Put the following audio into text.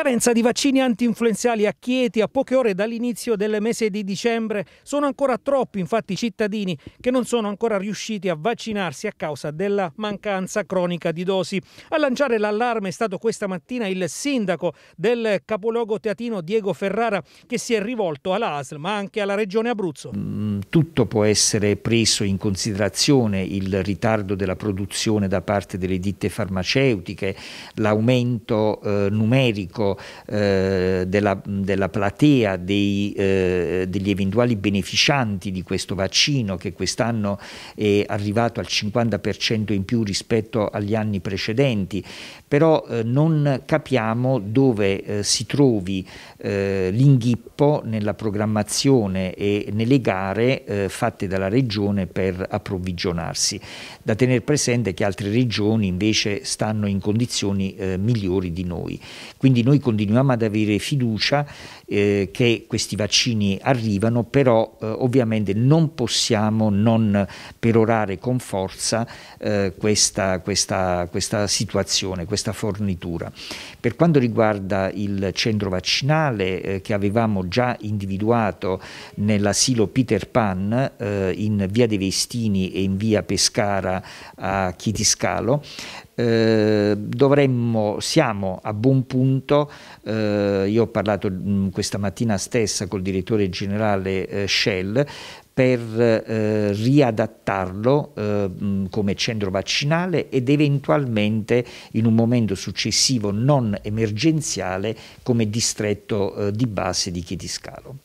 Carenza di vaccini anti-influenzali a Chieti a poche ore dall'inizio del mese di dicembre. Sono ancora troppi infatti i cittadini che non sono ancora riusciti a vaccinarsi a causa della mancanza cronica di dosi. A lanciare l'allarme è stato questa mattina il sindaco del capoluogo teatino Diego Ferrara che si è rivolto alla ASL ma anche alla regione Abruzzo. Mm, tutto può essere preso in considerazione il ritardo della produzione da parte delle ditte farmaceutiche, l'aumento eh, numerico eh, della, della, platea dei, eh, degli eventuali beneficianti di questo vaccino che quest'anno è arrivato al 50% in più rispetto agli anni precedenti, però eh, non capiamo dove eh, si trovi eh, l'inghippo nella programmazione e nelle gare eh, fatte dalla Regione per approvvigionarsi. Da tenere presente che altre regioni invece stanno in condizioni migliori di noi. Quindi noi noi continuiamo ad avere fiducia eh, che questi vaccini arrivano, però eh, ovviamente non possiamo non perorare con forza eh, questa, questa, questa, situazione, questa fornitura. Per quanto riguarda il centro vaccinale eh, che avevamo già individuato nell'asilo Peter Pan eh, in via De Vestini e in via Pescara a Chitiscalo, eh, dovremmo, siamo a buon punto eh, io ho parlato mh, mm, questa mattina stessa col direttore generale eh, Shell per eh, riadattarlo eh, mm, come centro vaccinale ed eventualmente in un momento successivo non emergenziale come distretto eh, di base di Chitiscalo.